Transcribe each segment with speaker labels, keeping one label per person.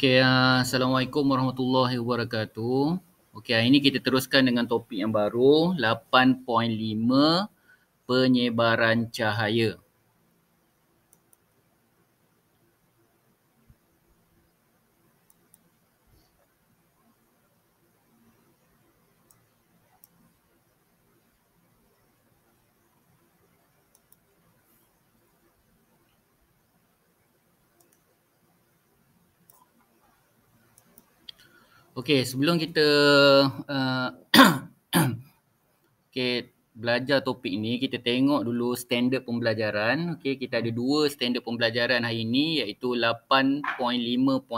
Speaker 1: Okey, uh, assalamualaikum warahmatullahi wabarakatuh. Okey, hari ini kita teruskan dengan topik yang baru 8.5 penyebaran cahaya. Okey, sebelum kita uh, okay, belajar topik ni, kita tengok dulu standard pembelajaran. Okey, kita ada dua standard pembelajaran hari ini iaitu 8.5.1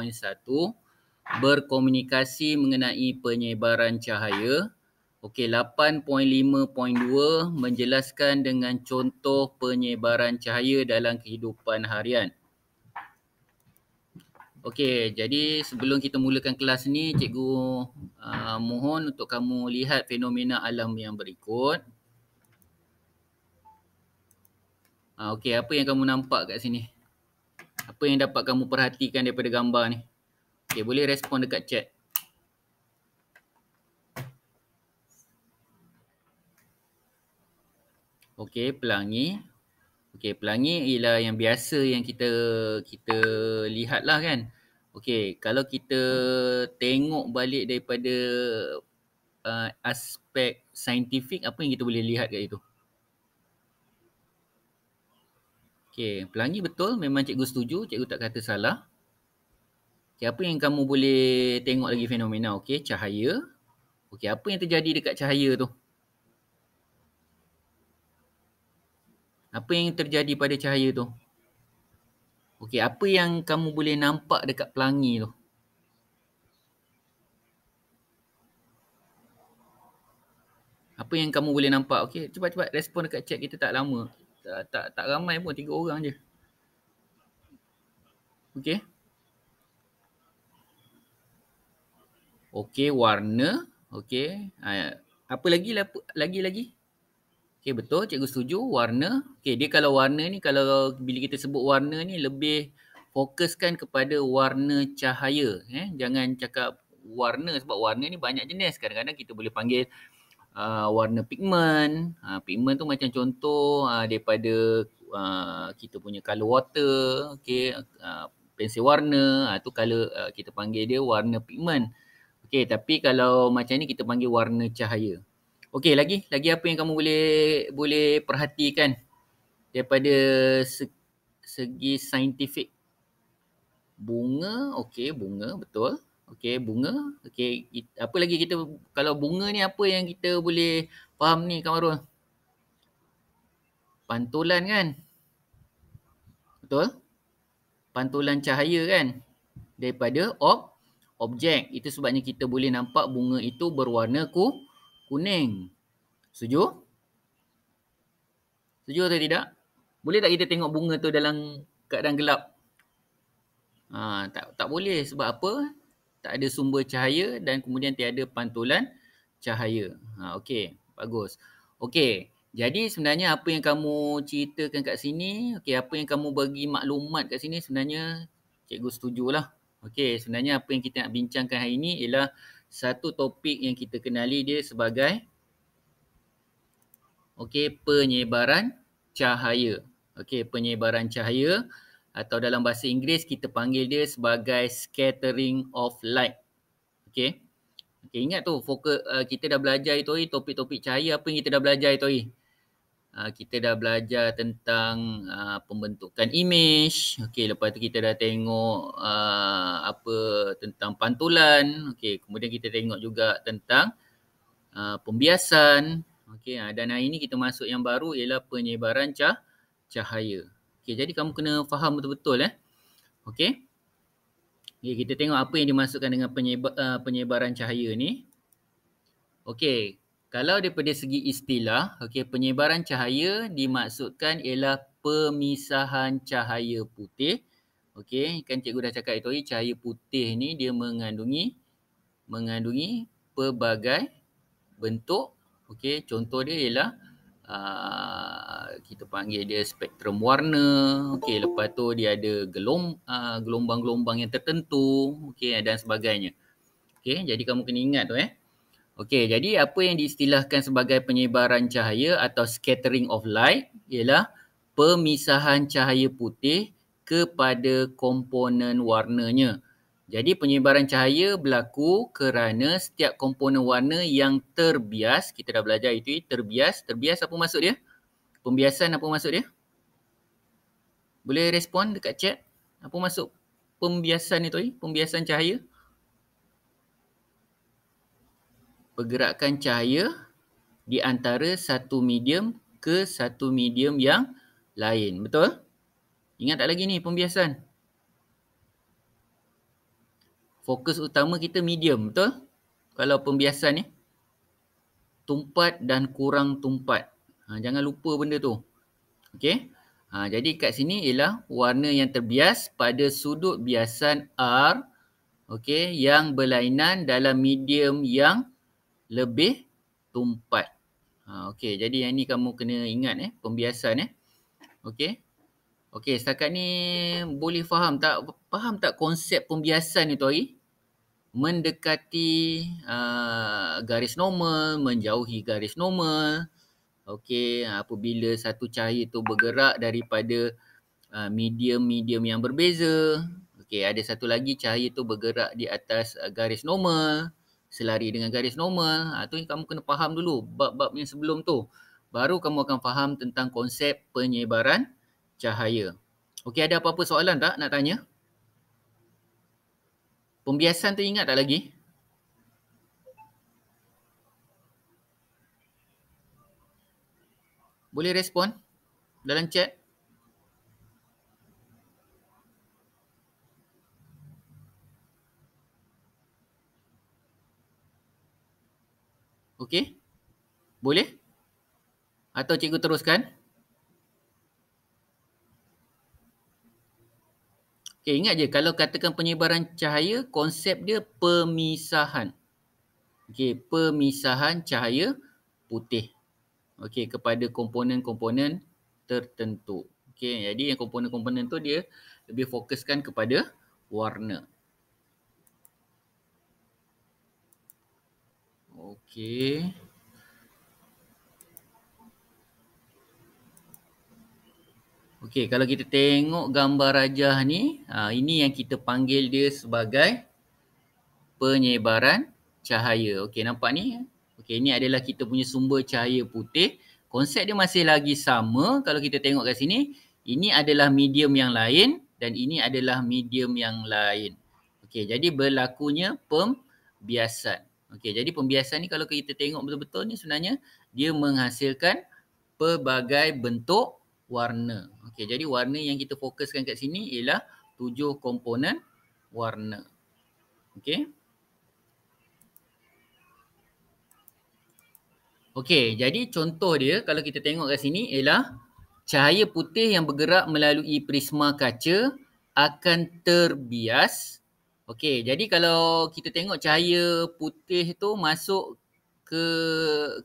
Speaker 1: berkomunikasi mengenai penyebaran cahaya. Okey 8.5.2 menjelaskan dengan contoh penyebaran cahaya dalam kehidupan harian. Okey, jadi sebelum kita mulakan kelas ni, cikgu uh, mohon untuk kamu lihat fenomena alam yang berikut. Uh, Okey, apa yang kamu nampak kat sini? Apa yang dapat kamu perhatikan daripada gambar ni? Okey, boleh respon dekat chat. Okey, pelangi. Okey, pelangi ialah yang biasa yang kita kita lihatlah kan. Okey, kalau kita tengok balik daripada uh, aspek saintifik apa yang kita boleh lihat kat itu? Okey, pelangi betul memang cikgu setuju, cikgu tak kata salah. Okey, apa yang kamu boleh tengok lagi fenomena? Okey, cahaya. Okey, apa yang terjadi dekat cahaya tu? Apa yang terjadi pada cahaya tu? Okey, apa yang kamu boleh nampak dekat pelangi tu? Apa yang kamu boleh nampak? Okey, cepat-cepat respon dekat chat kita tak lama. Tak tak, tak ramai pun, tiga orang je. Okey. Okey, warna. Okey. Ah, apa lagi? Lagi-lagi? Lap- Okay betul cikgu setuju warna. Okay dia kalau warna ni kalau bila kita sebut warna ni lebih fokuskan kepada warna cahaya eh jangan cakap warna sebab warna ni banyak jenis. Kadang-kadang kita boleh panggil uh, warna pigment. Uh, pigment tu macam contoh uh, daripada uh, kita punya color water, Okay, uh, pensel warna, uh, tu color uh, kita panggil dia warna pigment. Okay, tapi kalau macam ni kita panggil warna cahaya. Okey lagi lagi apa yang kamu boleh boleh perhatikan daripada segi saintifik bunga okey bunga betul okey bunga okey apa lagi kita kalau bunga ni apa yang kita boleh faham ni Kamarul pantulan kan betul pantulan cahaya kan daripada ob objek itu sebabnya kita boleh nampak bunga itu berwarna ku kuning. Setuju? Setuju atau tidak? Boleh tak kita tengok bunga tu dalam keadaan gelap? Ha, tak tak boleh sebab apa? Tak ada sumber cahaya dan kemudian tiada pantulan cahaya. Ha, Okey, bagus. Okay, jadi sebenarnya apa yang kamu ceritakan kat sini, okay, apa yang kamu bagi maklumat kat sini sebenarnya cikgu setujulah. Okay, sebenarnya apa yang kita nak bincangkan hari ini ialah satu topik yang kita kenali dia sebagai okey penyebaran cahaya. Okey penyebaran cahaya atau dalam bahasa Inggeris kita panggil dia sebagai scattering of light. Okey. Okey ingat tu fokus uh, kita dah belajar itu topik-topik cahaya apa yang kita dah belajar itu. Ah, kita dah belajar tentang uh, pembentukan image. Okey, lepas tu kita dah tengok uh, apa tentang pantulan. Okey, kemudian kita tengok juga tentang uh, pembiasan. Okey, uh, dan hari ini kita masuk yang baru ialah penyebaran cah cahaya. Okey, jadi kamu kena faham betul-betul eh. Okey. Okey, kita tengok apa yang dimasukkan dengan penyebar, uh, penyebaran cahaya ni. Okey, kalau daripada segi istilah, okay, penyebaran cahaya dimaksudkan ialah pemisahan cahaya putih. Okey, kan cikgu dah cakap itu cahaya putih ni dia mengandungi mengandungi pelbagai bentuk. Okey, contoh dia ialah aa, ah, kita panggil dia spektrum warna. Okey, lepas tu dia ada gelom ah, gelombang-gelombang yang tertentu, okey dan sebagainya. Okey, jadi kamu kena ingat tu eh. Okey, jadi apa yang diistilahkan sebagai penyebaran cahaya atau scattering of light ialah pemisahan cahaya putih kepada komponen warnanya. Jadi penyebaran cahaya berlaku kerana setiap komponen warna yang terbias, kita dah belajar itu, terbias, terbias apa maksud dia? Pembiasan apa maksud dia? Boleh respon dekat chat? Apa maksud pembiasan itu? Eh? Pembiasan cahaya? pergerakan cahaya di antara satu medium ke satu medium yang lain. Betul? Ingat tak lagi ni pembiasan? Fokus utama kita medium. Betul? Kalau pembiasan ni. Tumpat dan kurang tumpat. Ha, jangan lupa benda tu. okey Ha, jadi kat sini ialah warna yang terbias pada sudut biasan R. okey Yang berlainan dalam medium yang lebih tumpat. Ha, okey, jadi yang ni kamu kena ingat eh, pembiasan eh. Okay, okay. setakat ni boleh faham tak? Faham tak konsep pembiasan ni tu hari? Mendekati uh, garis normal, menjauhi garis normal. Okey, apabila satu cahaya tu bergerak daripada ha, medium-medium uh, yang berbeza. Okay, ada satu lagi cahaya tu bergerak di atas uh, garis normal selari dengan garis normal atau ha, yang kamu kena faham dulu bab-bab yang sebelum tu baru kamu akan faham tentang konsep penyebaran cahaya. Okey ada apa-apa soalan tak nak tanya? Pembiasan tu ingat tak lagi? Boleh respon dalam chat? Okey. Boleh? Atau cikgu teruskan? Okey, ingat je kalau katakan penyebaran cahaya, konsep dia pemisahan. Okey, pemisahan cahaya putih. Okey, kepada komponen-komponen tertentu. Okey, jadi yang komponen-komponen tu dia lebih fokuskan kepada warna. Okey. Okey, kalau kita tengok gambar rajah ni, ha, ini yang kita panggil dia sebagai penyebaran cahaya. Okey, nampak ni? Okey, ini adalah kita punya sumber cahaya putih. Konsep dia masih lagi sama kalau kita tengok kat sini. Ini adalah medium yang lain dan ini adalah medium yang lain. Okey, jadi berlakunya pembiasan. Okey, jadi pembiasan ni kalau kita tengok betul-betul ni sebenarnya dia menghasilkan pelbagai bentuk warna. Okey, jadi warna yang kita fokuskan kat sini ialah tujuh komponen warna. Okey. Okey, jadi contoh dia kalau kita tengok kat sini ialah cahaya putih yang bergerak melalui prisma kaca akan terbias Okey, jadi kalau kita tengok cahaya putih tu masuk ke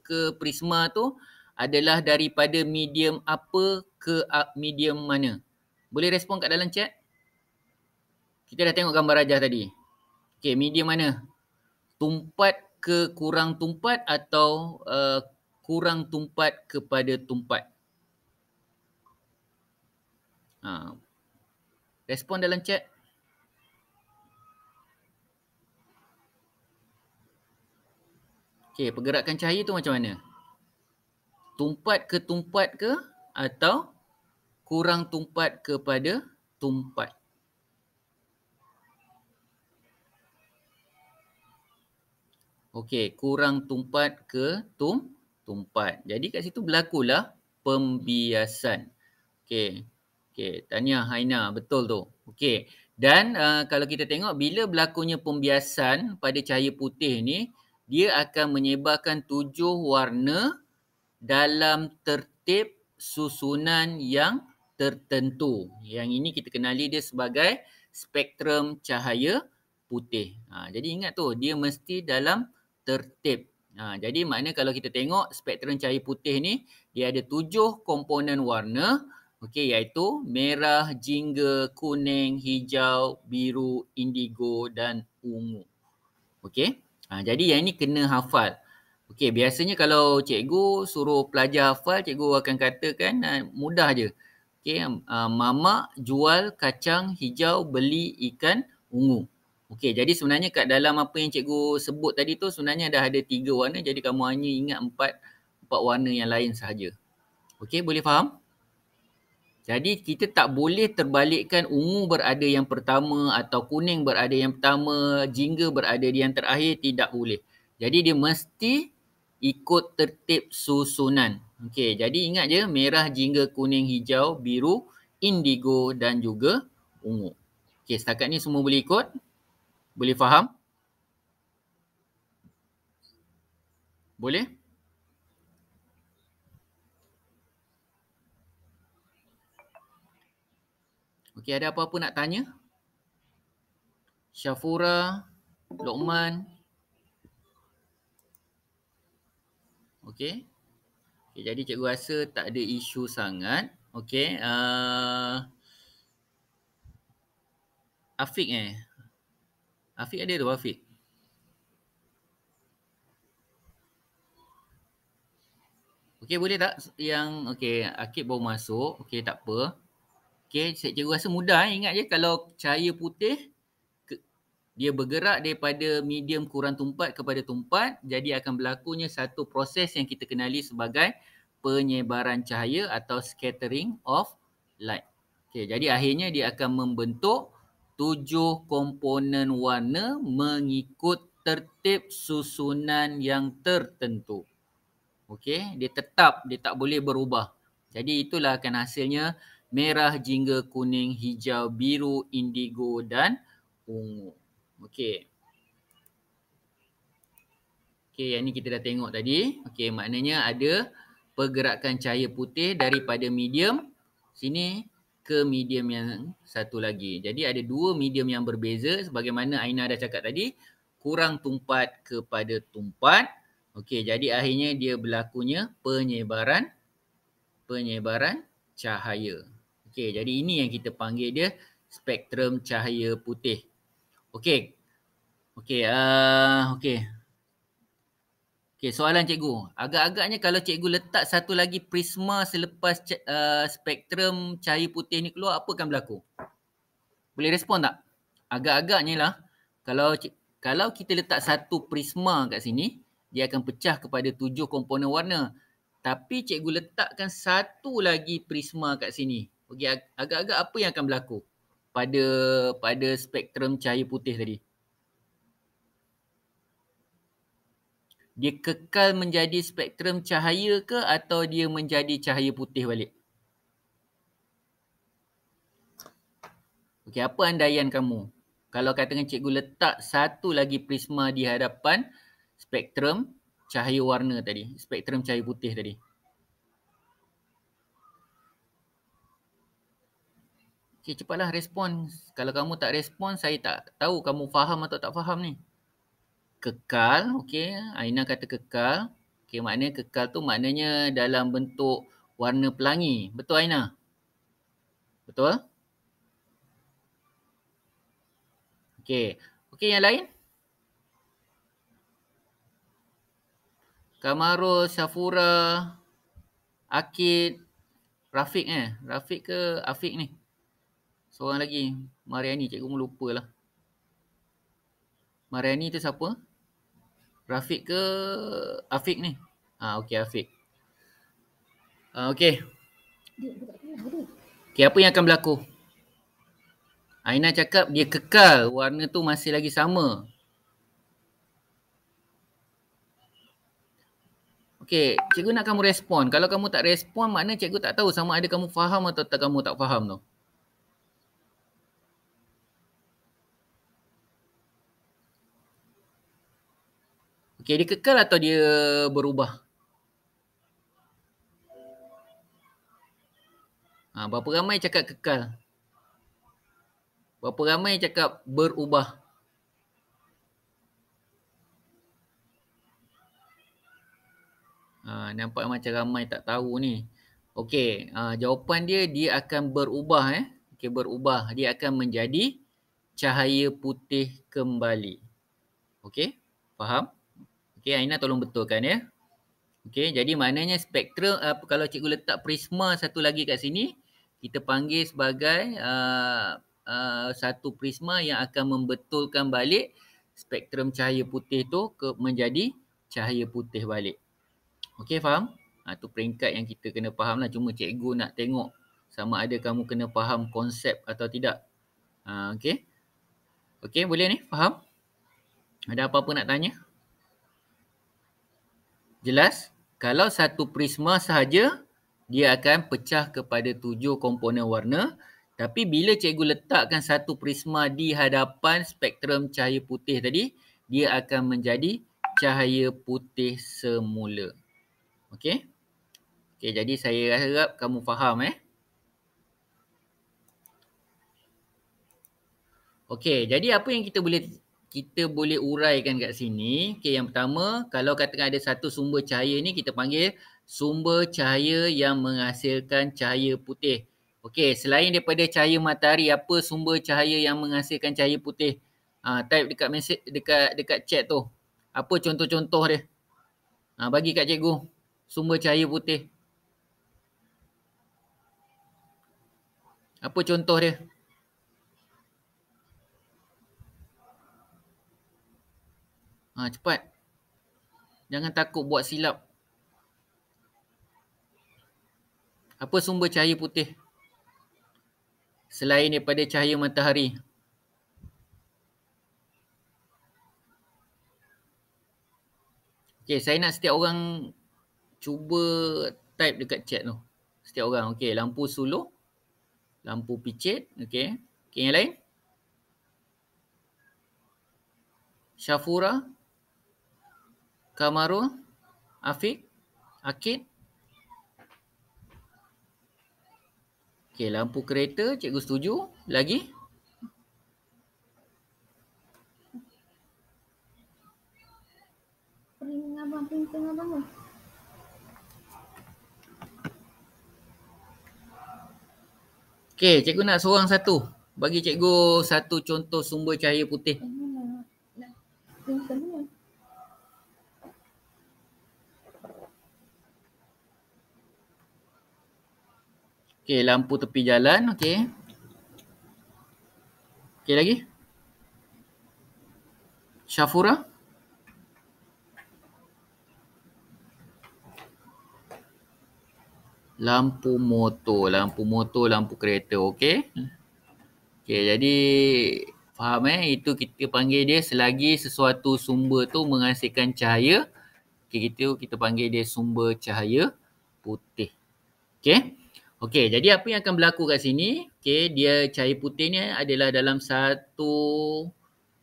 Speaker 1: ke prisma tu adalah daripada medium apa ke medium mana? Boleh respon kat dalam chat? Kita dah tengok gambar rajah tadi. Okey, medium mana? Tumpat ke kurang tumpat atau uh, kurang tumpat kepada tumpat? Ha. Respon dalam chat. Okey, pergerakan cahaya tu macam mana? Tumpat ke tumpat ke atau kurang tumpat kepada tumpat? Okey, kurang tumpat ke tum tumpat. Jadi kat situ berlakulah pembiasan. Okey. Okey, tanya Haina betul tu. Okey. Dan uh, kalau kita tengok bila berlakunya pembiasan pada cahaya putih ni, dia akan menyebarkan tujuh warna dalam tertib susunan yang tertentu. Yang ini kita kenali dia sebagai spektrum cahaya putih. Ha, jadi ingat tu, dia mesti dalam tertib. Ha, jadi maknanya kalau kita tengok spektrum cahaya putih ni, dia ada tujuh komponen warna. Okey, iaitu merah, jingga, kuning, hijau, biru, indigo dan ungu. Okey. Ha, jadi yang ini kena hafal. Okey, biasanya kalau cikgu suruh pelajar hafal, cikgu akan katakan uh, mudah je. Okey, uh, mama jual kacang hijau beli ikan ungu. Okey, jadi sebenarnya kat dalam apa yang cikgu sebut tadi tu sebenarnya dah ada tiga warna. Jadi kamu hanya ingat empat empat warna yang lain sahaja. Okey, boleh faham? Jadi kita tak boleh terbalikkan ungu berada yang pertama atau kuning berada yang pertama, jingga berada di yang terakhir, tidak boleh. Jadi dia mesti ikut tertib susunan. Okey, jadi ingat je merah, jingga, kuning, hijau, biru, indigo dan juga ungu. Okey, setakat ni semua boleh ikut? Boleh faham? Boleh? Okey, ada apa-apa nak tanya? Syafura, Lokman. Okey. Okay, jadi cikgu rasa tak ada isu sangat. Okey. Uh, Afiq eh. Afiq ada tu Afiq. Okey boleh tak yang okey Akib baru masuk. Okey tak apa. Okay, saya cikgu rasa mudah eh. Ingat je kalau cahaya putih dia bergerak daripada medium kurang tumpat kepada tumpat, jadi akan berlakunya satu proses yang kita kenali sebagai penyebaran cahaya atau scattering of light. Okay, jadi akhirnya dia akan membentuk tujuh komponen warna mengikut tertib susunan yang tertentu. Okey, dia tetap, dia tak boleh berubah. Jadi itulah akan hasilnya merah, jingga, kuning, hijau, biru, indigo dan ungu. Okey. Okey, yang ni kita dah tengok tadi. Okey, maknanya ada pergerakan cahaya putih daripada medium sini ke medium yang satu lagi. Jadi ada dua medium yang berbeza sebagaimana Aina dah cakap tadi, kurang tumpat kepada tumpat. Okey, jadi akhirnya dia berlakunya penyebaran penyebaran cahaya. Okey, jadi ini yang kita panggil dia spektrum cahaya putih. Okey. Okey, uh, okey. Okey, soalan cikgu. Agak-agaknya kalau cikgu letak satu lagi prisma selepas uh, spektrum cahaya putih ni keluar, apa akan berlaku? Boleh respon tak? Agak-agaknya lah. Kalau c- kalau kita letak satu prisma kat sini, dia akan pecah kepada tujuh komponen warna. Tapi cikgu letakkan satu lagi prisma kat sini. Okey, agak-agak apa yang akan berlaku pada pada spektrum cahaya putih tadi? Dia kekal menjadi spektrum cahaya ke atau dia menjadi cahaya putih balik? Okey, apa andaian kamu? Kalau kata dengan cikgu letak satu lagi prisma di hadapan spektrum cahaya warna tadi, spektrum cahaya putih tadi. Okay, cepatlah respon. Kalau kamu tak respon, saya tak tahu kamu faham atau tak faham ni. Kekal, okay. Aina kata kekal. Okay, maknanya kekal tu maknanya dalam bentuk warna pelangi. Betul Aina? Betul? Okay. Okay, yang lain? Kamarul, Syafura, Akid, Rafiq eh. Rafiq ke Afiq ni? Seorang lagi, Mariani. Cikgu pun lupalah. Mariani tu siapa? Rafiq ke Afiq ni? Ah okey Afiq. Ah okey. Okay, apa yang akan berlaku? Aina cakap dia kekal warna tu masih lagi sama. Okey, cikgu nak kamu respon. Kalau kamu tak respon, makna cikgu tak tahu sama ada kamu faham atau tak kamu tak faham tu. No? Okay, dia kekal atau dia berubah? Ha, berapa ramai cakap kekal? Berapa ramai cakap berubah? Ha, nampak macam ramai tak tahu ni. Okey, ha, jawapan dia dia akan berubah eh. Okey, berubah. Dia akan menjadi cahaya putih kembali. Okey, faham? Okey Aina tolong betulkan ya. Okey jadi maknanya spektrum uh, kalau cikgu letak prisma satu lagi kat sini kita panggil sebagai uh, uh, satu prisma yang akan membetulkan balik spektrum cahaya putih tu ke menjadi cahaya putih balik. Okey faham? Ha, tu peringkat yang kita kena faham lah. Cuma cikgu nak tengok sama ada kamu kena faham konsep atau tidak. Ha, okey. Okey boleh ni faham? Ada apa-apa nak tanya? Jelas? Kalau satu prisma sahaja, dia akan pecah kepada tujuh komponen warna. Tapi bila cikgu letakkan satu prisma di hadapan spektrum cahaya putih tadi, dia akan menjadi cahaya putih semula. Okey? Okey, jadi saya harap kamu faham eh. Okey, jadi apa yang kita boleh kita boleh uraikan kat sini. Okey, yang pertama, kalau katakan ada satu sumber cahaya ni kita panggil sumber cahaya yang menghasilkan cahaya putih. Okey, selain daripada cahaya matahari, apa sumber cahaya yang menghasilkan cahaya putih? Ha, type dekat mesej dekat dekat chat tu. Apa contoh-contoh dia? Ha, bagi kat cikgu sumber cahaya putih. Apa contoh dia? Ha, cepat. Jangan takut buat silap. Apa sumber cahaya putih? Selain daripada cahaya matahari. Okay, saya nak setiap orang cuba type dekat chat tu. Setiap orang. Okay, lampu suluh. Lampu picit. Okay. Okay, yang lain? Syafura. Syafura. Kamarul, Afiq, Akid. Okey, lampu kereta cikgu setuju. Lagi? Pering abang, pering tengah abang. Okey, cikgu nak seorang satu. Bagi cikgu satu contoh sumber cahaya putih. Hmm. Okey, lampu tepi jalan. Okey. Okey lagi. Syafura. Lampu motor, lampu motor, lampu kereta. Okey. Okey, jadi faham eh itu kita panggil dia selagi sesuatu sumber tu menghasilkan cahaya. Okey, kita kita panggil dia sumber cahaya putih. Okey. Okey, jadi apa yang akan berlaku kat sini? Okey, dia cahaya putih ni adalah dalam satu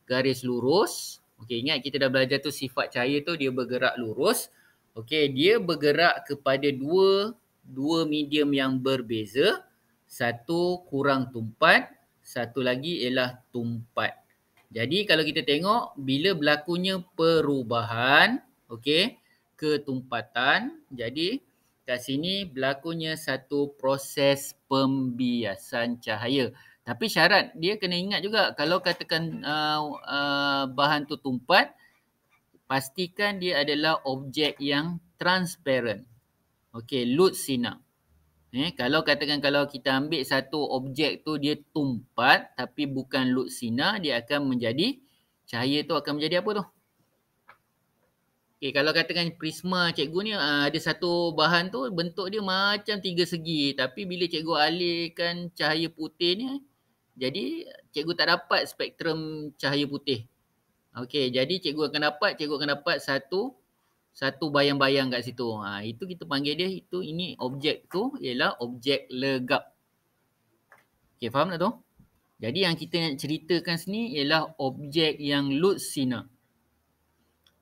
Speaker 1: garis lurus. Okey, ingat kita dah belajar tu sifat cahaya tu dia bergerak lurus. Okey, dia bergerak kepada dua dua medium yang berbeza. Satu kurang tumpat, satu lagi ialah tumpat. Jadi kalau kita tengok bila berlakunya perubahan, okey, ketumpatan, jadi kat sini berlakunya satu proses pembiasan cahaya. Tapi syarat dia kena ingat juga kalau katakan uh, uh, bahan tu tumpat pastikan dia adalah objek yang transparent. Okey, lut sinar. Eh, kalau katakan kalau kita ambil satu objek tu dia tumpat tapi bukan lut sinar dia akan menjadi cahaya tu akan menjadi apa tu? Okay, kalau katakan prisma cikgu ni ah, ada satu bahan tu bentuk dia macam tiga segi tapi bila cikgu alihkan cahaya putih ni jadi cikgu tak dapat spektrum cahaya putih. Okey, jadi cikgu akan dapat cikgu akan dapat satu satu bayang-bayang kat situ. Ha, itu kita panggil dia itu ini objek tu ialah objek legap. Okey, faham tak tu? Jadi yang kita nak ceritakan sini ialah objek yang lucina.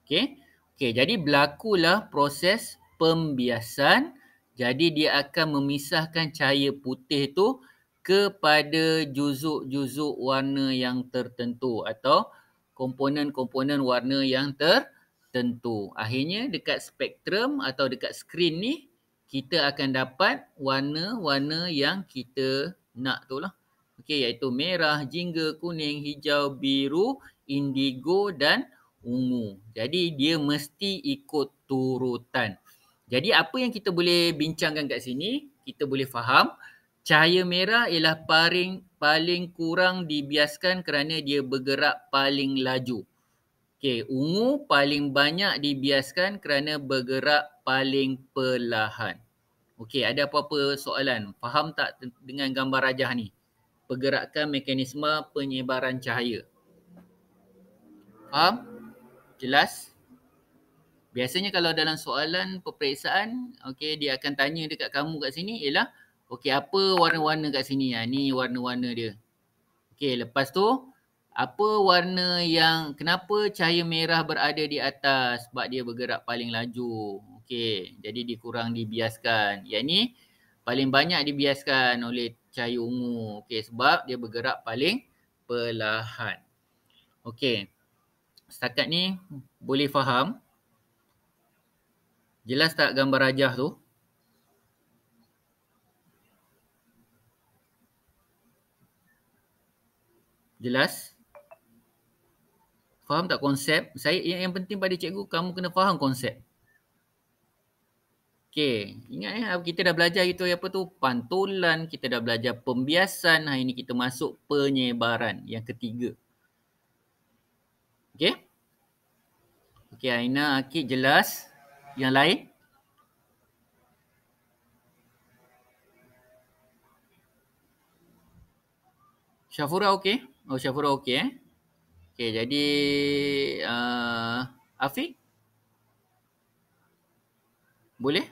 Speaker 1: Okey. Okey, jadi berlakulah proses pembiasan. Jadi dia akan memisahkan cahaya putih tu kepada juzuk-juzuk warna yang tertentu atau komponen-komponen warna yang tertentu. Akhirnya dekat spektrum atau dekat skrin ni kita akan dapat warna-warna yang kita nak tu lah. Okey iaitu merah, jingga, kuning, hijau, biru, indigo dan ungu. Jadi dia mesti ikut turutan. Jadi apa yang kita boleh bincangkan kat sini, kita boleh faham cahaya merah ialah paling paling kurang dibiaskan kerana dia bergerak paling laju. Okey, ungu paling banyak dibiaskan kerana bergerak paling perlahan. Okey, ada apa-apa soalan? Faham tak dengan gambar rajah ni? Pergerakan mekanisme penyebaran cahaya. Faham? Um, jelas. Biasanya kalau dalam soalan peperiksaan, okey dia akan tanya dekat kamu kat sini ialah okey apa warna-warna kat sini? Ha ni warna-warna dia. Okey lepas tu apa warna yang kenapa cahaya merah berada di atas sebab dia bergerak paling laju. Okey, jadi dikurang dibiaskan. Yang ni paling banyak dibiaskan oleh cahaya ungu. Okey, sebab dia bergerak paling perlahan. Okey setakat ni boleh faham jelas tak gambar rajah tu jelas faham tak konsep saya yang, yang penting pada cikgu kamu kena faham konsep Okey, ingat eh kita dah belajar itu apa tu pantulan, kita dah belajar pembiasan. Hari ini kita masuk penyebaran yang ketiga. Okay. Okay, Aina Akid jelas. Yang lain? Syafura okey? Oh Syafura okey eh. Okey jadi uh, Afiq? Boleh?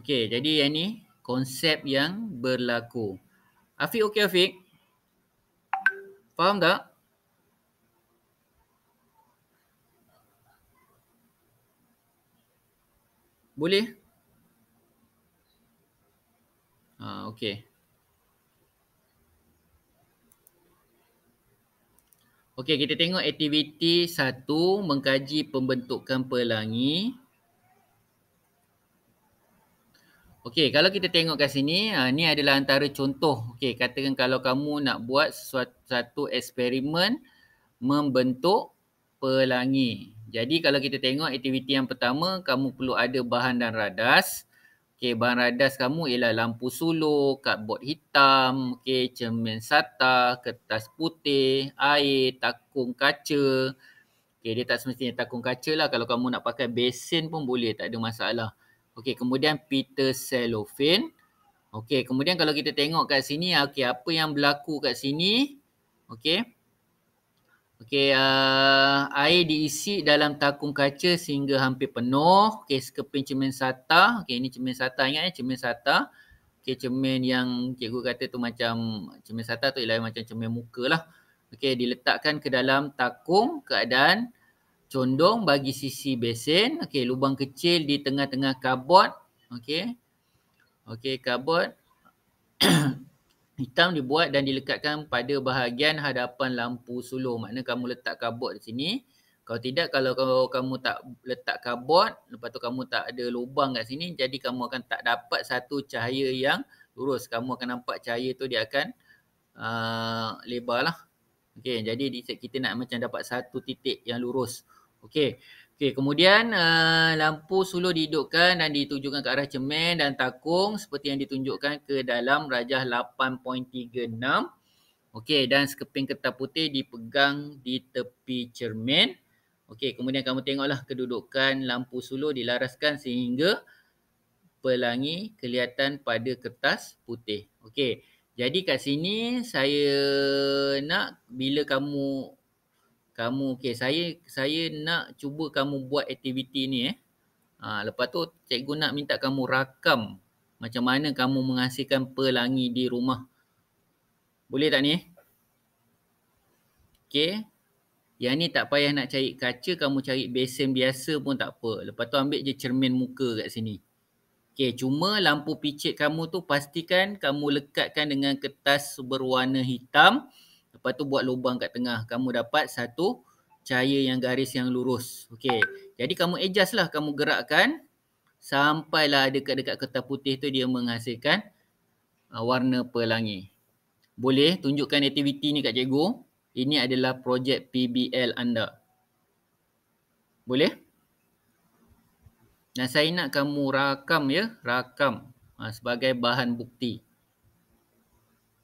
Speaker 1: Okey, jadi yang ni konsep yang berlaku. Afiq okey Afiq? Faham tak? Boleh? Ha, okey. Okey, kita tengok aktiviti satu mengkaji pembentukan pelangi. Okey, kalau kita tengok kat sini, uh, ni adalah antara contoh. Okey, katakan kalau kamu nak buat sesuatu, satu eksperimen membentuk pelangi. Jadi kalau kita tengok aktiviti yang pertama, kamu perlu ada bahan dan radas. Okey, bahan radas kamu ialah lampu suluh, kadbod hitam, okey, cermin sata, kertas putih, air, takung kaca. Okey, dia tak semestinya takung kaca lah. Kalau kamu nak pakai besin pun boleh, tak ada masalah. Okey, kemudian Peter Cellophane. Okey, kemudian kalau kita tengok kat sini, okey, apa yang berlaku kat sini? Okey. Okey, uh, air diisi dalam takung kaca sehingga hampir penuh. Okey, sekeping cermin sata. Okey, ini cermin sata. Ingat ya, cermin sata. Okey, cermin yang cikgu kata tu macam cermin sata tu ialah macam cermin muka lah. Okey, diletakkan ke dalam takung keadaan condong bagi sisi besen, Okey, lubang kecil di tengah-tengah kabut. Okey. Okey, kabut. hitam dibuat dan dilekatkan pada bahagian hadapan lampu suluh. Maknanya kamu letak kabut di sini. Kalau tidak, kalau kamu tak letak kabut, lepas tu kamu tak ada lubang kat sini, jadi kamu akan tak dapat satu cahaya yang lurus. Kamu akan nampak cahaya tu dia akan uh, lebar lah. Okay, jadi kita nak macam dapat satu titik yang lurus. Okey. Okey, kemudian uh, lampu suluh dihidupkan dan ditujukan ke arah cermin dan takung seperti yang ditunjukkan ke dalam rajah 8.36. Okey, dan sekeping kertas putih dipegang di tepi cermin. Okey, kemudian kamu tengoklah kedudukan lampu suluh dilaraskan sehingga pelangi kelihatan pada kertas putih. Okey. Jadi kat sini saya nak bila kamu kamu okey saya saya nak cuba kamu buat aktiviti ni eh. Ha, lepas tu cikgu nak minta kamu rakam macam mana kamu menghasilkan pelangi di rumah. Boleh tak ni? Eh? Okey. Yang ni tak payah nak cari kaca, kamu cari besen biasa pun tak apa. Lepas tu ambil je cermin muka kat sini. Okey, cuma lampu picit kamu tu pastikan kamu lekatkan dengan kertas berwarna hitam. Lepas tu buat lubang kat tengah. Kamu dapat satu cahaya yang garis yang lurus. Okey. Jadi kamu adjust lah. Kamu gerakkan. Sampailah dekat-dekat kertas putih tu dia menghasilkan uh, warna pelangi. Boleh tunjukkan aktiviti ni kat cikgu. Ini adalah projek PBL anda. Boleh? Dan saya nak kamu rakam ya. Rakam uh, sebagai bahan bukti.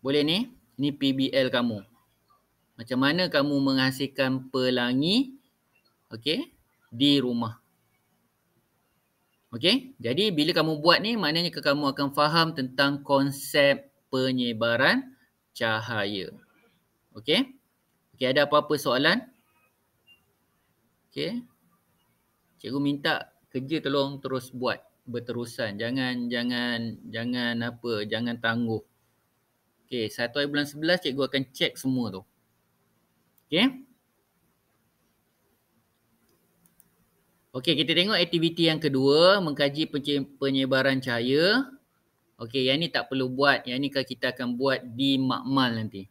Speaker 1: Boleh ni? Ni PBL kamu. Macam mana kamu menghasilkan pelangi okey di rumah. Okey, jadi bila kamu buat ni maknanya kamu akan faham tentang konsep penyebaran cahaya. Okey. Okay, ada apa-apa soalan? Okey. Cikgu minta kerja tolong terus buat berterusan. Jangan jangan jangan apa, jangan tangguh. Okey, satu hari bulan sebelas, cikgu akan cek semua tu. Okay. Okay, kita tengok aktiviti yang kedua, mengkaji penyebaran cahaya. Okay, yang ni tak perlu buat. Yang ni kita akan buat di makmal nanti.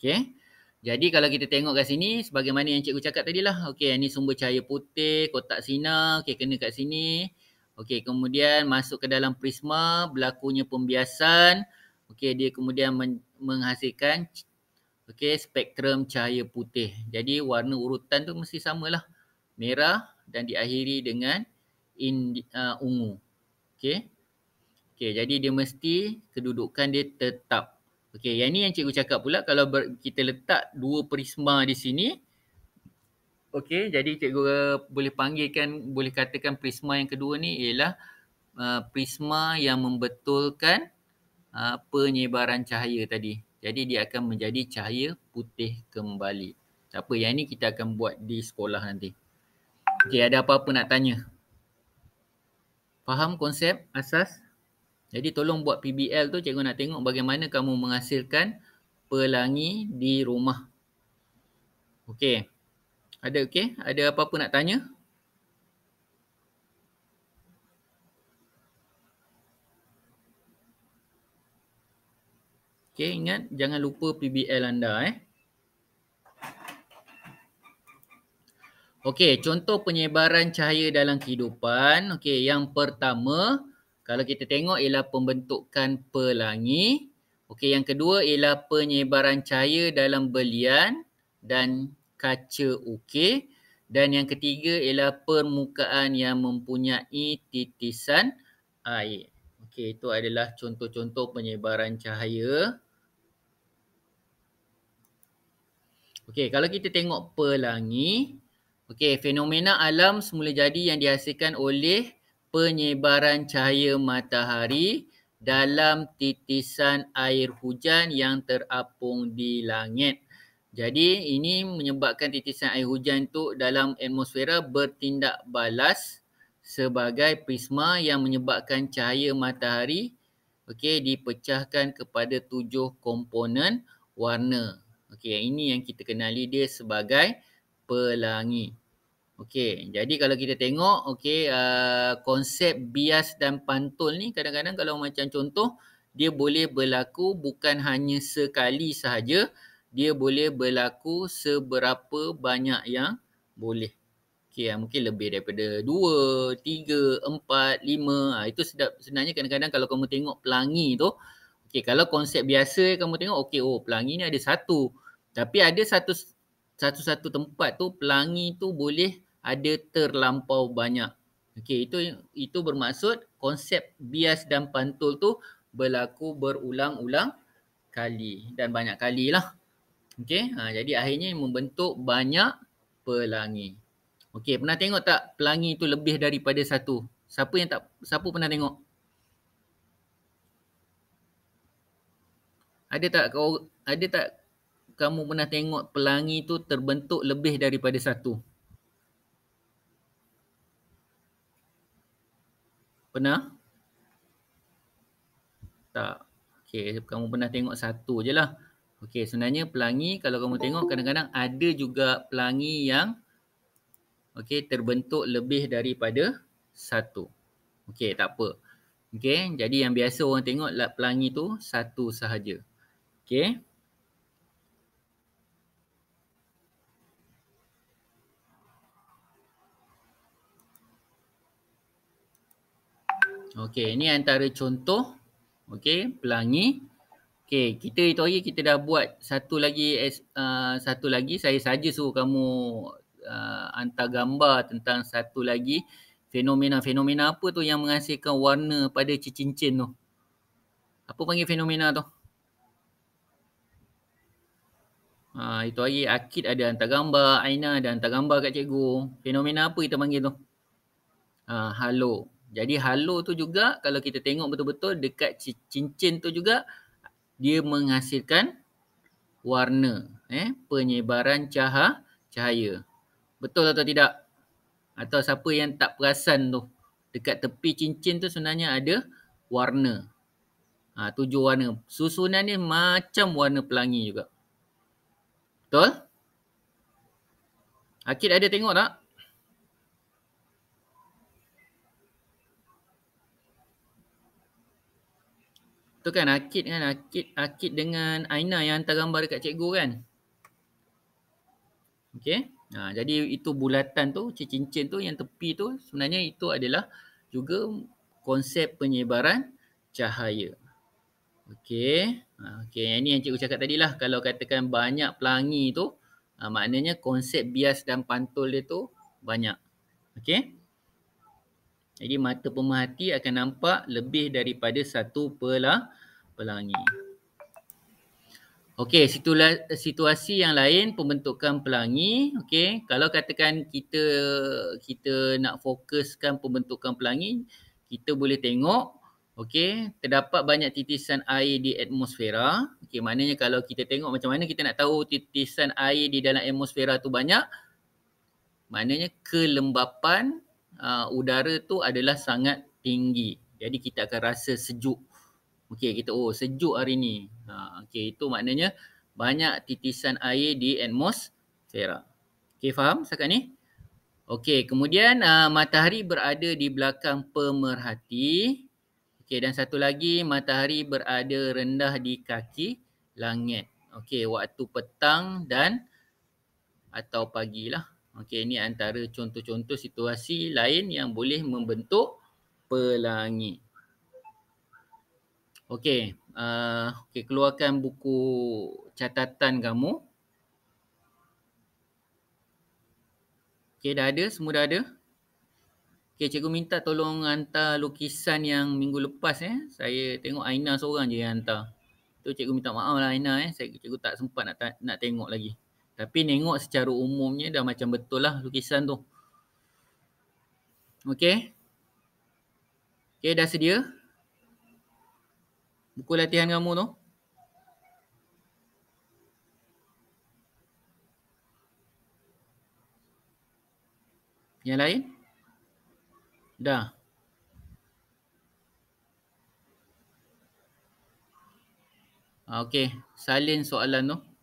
Speaker 1: Okay. Jadi kalau kita tengok kat sini, sebagaimana yang cikgu cakap tadi lah. Okay, yang ni sumber cahaya putih, kotak sinar. Okay, kena kat sini. Okay, kemudian masuk ke dalam prisma, berlakunya pembiasan. Okay, dia kemudian menghasilkan Okey, spektrum cahaya putih. Jadi warna urutan tu mesti samalah. Merah dan diakhiri dengan in, uh, ungu. Okey. Okey, jadi dia mesti kedudukan dia tetap. Okey, yang ni yang cikgu cakap pula kalau ber, kita letak dua prisma di sini. Okey, jadi cikgu uh, boleh panggilkan, boleh katakan prisma yang kedua ni ialah uh, prisma yang membetulkan uh, penyebaran cahaya tadi. Jadi dia akan menjadi cahaya putih kembali. Tak apa, yang ni kita akan buat di sekolah nanti. Okey, ada apa-apa nak tanya? Faham konsep asas? Jadi tolong buat PBL tu, cikgu nak tengok bagaimana kamu menghasilkan pelangi di rumah. Okey. Ada okey? Ada apa-apa nak tanya? Okay, ingat jangan lupa PBL anda eh. Okey, contoh penyebaran cahaya dalam kehidupan. Okay, yang pertama kalau kita tengok ialah pembentukan pelangi. Okay, yang kedua ialah penyebaran cahaya dalam belian dan kaca ukir. Dan yang ketiga ialah permukaan yang mempunyai titisan air. Okay, itu adalah contoh-contoh penyebaran cahaya. Okey, kalau kita tengok pelangi, okey, fenomena alam semula jadi yang dihasilkan oleh penyebaran cahaya matahari dalam titisan air hujan yang terapung di langit. Jadi ini menyebabkan titisan air hujan itu dalam atmosfera bertindak balas sebagai prisma yang menyebabkan cahaya matahari okey dipecahkan kepada tujuh komponen warna. Okey, ini yang kita kenali dia sebagai pelangi. Okey, jadi kalau kita tengok, okey, uh, konsep bias dan pantul ni kadang-kadang kalau macam contoh, dia boleh berlaku bukan hanya sekali sahaja, dia boleh berlaku seberapa banyak yang boleh. Okey, mungkin lebih daripada dua, tiga, empat, lima. Ha, itu sedap, sebenarnya kadang-kadang kalau kamu tengok pelangi tu, okey, kalau konsep biasa kamu tengok, okey, oh pelangi ni ada satu. Tapi ada satu satu-satu tempat tu pelangi tu boleh ada terlampau banyak. Okey, itu itu bermaksud konsep bias dan pantul tu berlaku berulang-ulang kali dan banyak kali lah. Okey, ha, jadi akhirnya membentuk banyak pelangi. Okey, pernah tengok tak pelangi tu lebih daripada satu? Siapa yang tak siapa pernah tengok? Ada tak ada tak kamu pernah tengok pelangi tu terbentuk lebih daripada satu? Pernah? Tak. Okey, kamu pernah tengok satu je lah. Okey, sebenarnya pelangi kalau kamu tengok kadang-kadang ada juga pelangi yang okey terbentuk lebih daripada satu. Okey, tak apa. Okey, jadi yang biasa orang tengok lah pelangi tu satu sahaja. Okey. Okey, ini antara contoh. Okey, pelangi. Okey, kita itu hari kita dah buat satu lagi uh, satu lagi. Saya saja suruh kamu uh, hantar gambar tentang satu lagi fenomena-fenomena apa tu yang menghasilkan warna pada cincin tu. Apa panggil fenomena tu? Ha, itu hari Akid ada hantar gambar, Aina ada hantar gambar kat cikgu. Fenomena apa kita panggil tu? Ha, halo. Jadi halo tu juga kalau kita tengok betul-betul dekat cincin tu juga dia menghasilkan warna eh penyebaran cahaya cahaya. Betul atau tidak? Atau siapa yang tak perasan tu dekat tepi cincin tu sebenarnya ada warna. Ha, tujuh warna. Susunan ni macam warna pelangi juga. Betul? Akid ada tengok tak? Tu kan Akid kan Akid Akid dengan Aina yang hantar gambar dekat cikgu kan. okay? Ha, jadi itu bulatan tu, cincin cincin tu yang tepi tu sebenarnya itu adalah juga konsep penyebaran cahaya. okay? Ha, Okey, yang ni yang cikgu cakap tadi lah kalau katakan banyak pelangi tu ha, maknanya konsep bias dan pantul dia tu banyak. okay? Jadi mata pemerhati akan nampak lebih daripada satu pelah, pelangi. Okey, situlah situasi yang lain pembentukan pelangi. Okey, kalau katakan kita kita nak fokuskan pembentukan pelangi, kita boleh tengok Okey, terdapat banyak titisan air di atmosfera. Okey, maknanya kalau kita tengok macam mana kita nak tahu titisan air di dalam atmosfera tu banyak? Maknanya kelembapan uh, udara tu adalah sangat tinggi. Jadi kita akan rasa sejuk. Okey kita oh sejuk hari ni. uh, okey itu maknanya banyak titisan air di atmosfera. Okey faham setakat ni? Okey kemudian uh, matahari berada di belakang pemerhati. Okey dan satu lagi matahari berada rendah di kaki langit. Okey waktu petang dan atau pagilah. Okey, ini antara contoh-contoh situasi lain yang boleh membentuk pelangi. Okey, uh, okay, keluarkan buku catatan kamu. Okey, dah ada? Semua dah ada? Okey, cikgu minta tolong hantar lukisan yang minggu lepas. Eh. Saya tengok Aina seorang je yang hantar. Tu cikgu minta maaf lah Aina. Eh. Saya, cikgu tak sempat nak, nak tengok lagi. Tapi tengok secara umumnya dah macam betul lah lukisan tu. Okay. Okay dah sedia? Buku latihan kamu tu? Yang lain? Dah. Okay, salin soalan tu. No?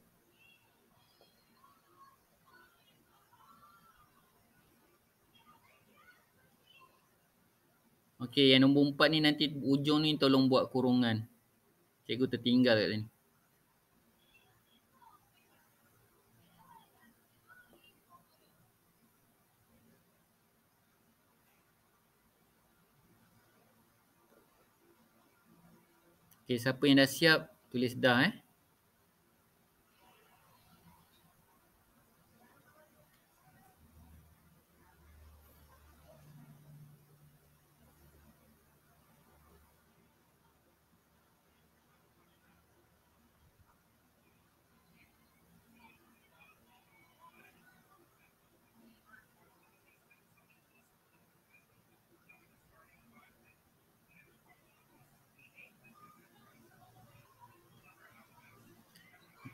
Speaker 1: Okey, yang nombor empat ni nanti ujung ni tolong buat kurungan. Cikgu tertinggal kat sini. Okey, siapa yang dah siap, tulis dah eh.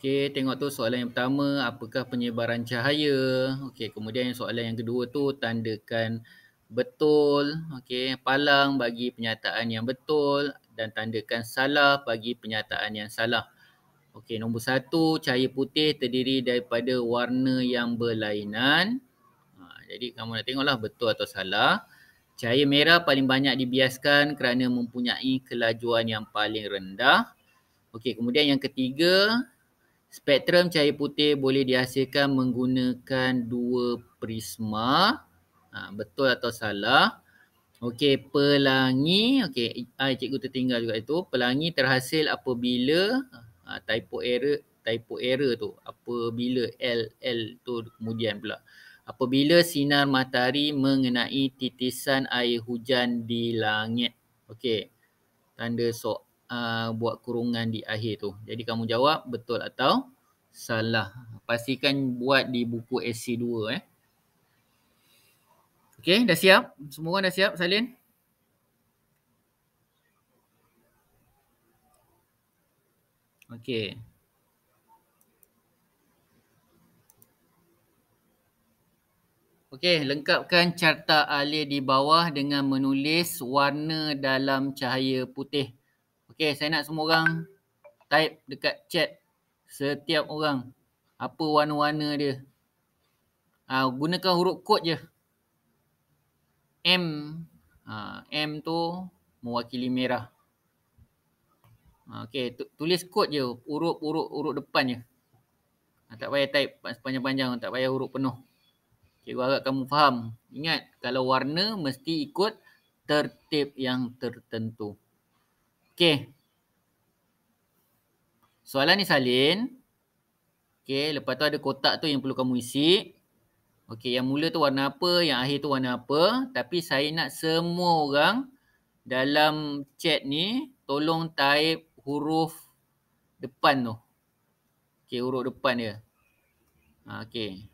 Speaker 1: Okey, tengok tu soalan yang pertama, apakah penyebaran cahaya? Okey, kemudian yang soalan yang kedua tu tandakan betul. Okey, palang bagi pernyataan yang betul dan tandakan salah bagi pernyataan yang salah. Okey, nombor satu, cahaya putih terdiri daripada warna yang berlainan. Ha, jadi, kamu nak tengoklah betul atau salah. Cahaya merah paling banyak dibiaskan kerana mempunyai kelajuan yang paling rendah. Okey, kemudian yang ketiga, Spektrum cahaya putih boleh dihasilkan menggunakan dua prisma. Ha, betul atau salah? Okey, pelangi. Okey, cikgu tertinggal juga itu. Pelangi terhasil apabila ha, typo error typo error tu apabila L L tu kemudian pula apabila sinar matahari mengenai titisan air hujan di langit okey tanda soal Uh, buat kurungan di akhir tu. Jadi kamu jawab betul atau salah. Pastikan buat di buku SC2 eh. Okay, dah siap? Semua orang dah siap salin? Okay. Okey, lengkapkan carta alir di bawah dengan menulis warna dalam cahaya putih. Okay, saya nak semua orang type dekat chat setiap orang apa warna-warna dia. Ha, gunakan huruf kod je. M. Ha, M tu mewakili merah. Ha, ah, okay, tulis kod je. Huruf-huruf depan je. Ha, tak payah type sepanjang-panjang. Tak payah huruf penuh. Cikgu agak kamu faham. Ingat, kalau warna mesti ikut tertib yang tertentu. Okay, Soalan ni salin. Okay, lepas tu ada kotak tu yang perlu kamu isi. Okay, yang mula tu warna apa, yang akhir tu warna apa. Tapi saya nak semua orang dalam chat ni tolong type huruf depan tu. Okay, huruf depan dia. Ha, okay.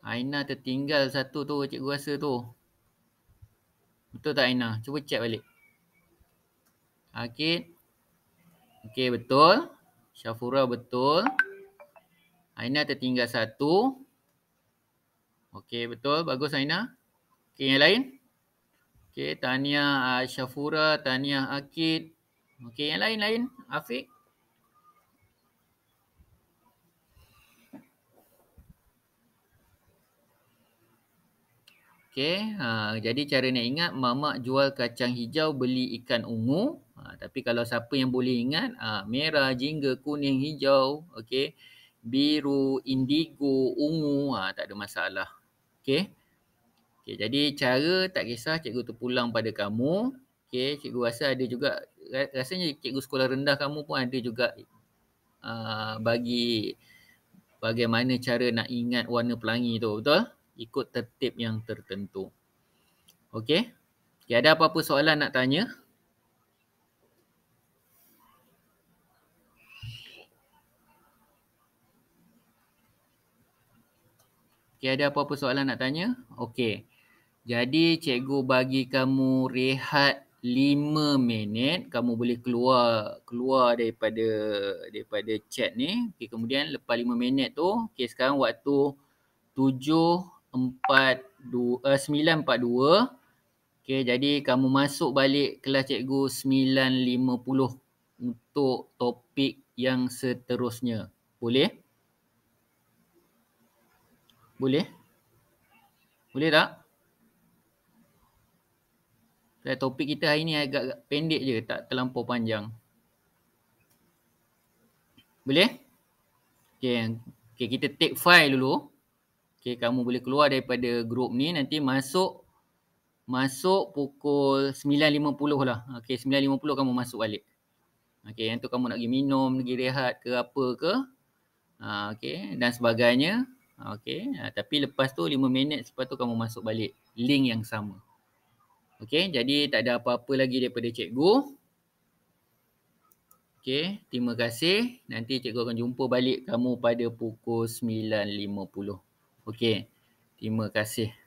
Speaker 1: Aina tertinggal satu tu cikgu rasa tu. Betul tak Aina? Cuba check balik. Akid. Okey betul. Syafura betul. Aina tertinggal satu. Okey betul. Bagus Aina. Okey yang lain. Okey tahniah Syafura, tahniah Akid. Okey yang lain-lain. Afiq. Okay, ha, jadi cara nak ingat mamak jual kacang hijau beli ikan ungu. Ha, tapi kalau siapa yang boleh ingat, ha, merah, jingga, kuning, hijau, okay, biru, indigo, ungu, ha, tak ada masalah. Okay. okay, jadi cara tak kisah cikgu tu pulang pada kamu. Okay, cikgu rasa ada juga, rasanya cikgu sekolah rendah kamu pun ada juga ha, bagi bagaimana cara nak ingat warna pelangi tu, betul? ikut tertib yang tertentu. Okey. Okay, ada apa-apa soalan nak tanya? Okey, ada apa-apa soalan nak tanya? Okey. Jadi cikgu bagi kamu rehat 5 minit kamu boleh keluar keluar daripada daripada chat ni. Okey kemudian lepas 5 minit tu okey sekarang waktu empat dua, eh, sembilan empat dua. Okay, jadi kamu masuk balik kelas cikgu sembilan lima puluh untuk topik yang seterusnya. Boleh? Boleh? Boleh tak? Dan topik kita hari ni agak, agak pendek je, tak terlampau panjang. Boleh? Okay, okay kita take file dulu. Okay, kamu boleh keluar daripada grup ni nanti masuk masuk pukul 9.50 lah. Okay, 9.50 kamu masuk balik. Okay, yang tu kamu nak pergi minum, pergi rehat ke apa ke. Ha, okay, dan sebagainya. Okay, ha, tapi lepas tu 5 minit lepas tu kamu masuk balik. Link yang sama. Okay, jadi tak ada apa-apa lagi daripada cikgu. Okay, terima kasih. Nanti cikgu akan jumpa balik kamu pada pukul 9.50. Okey. Terima kasih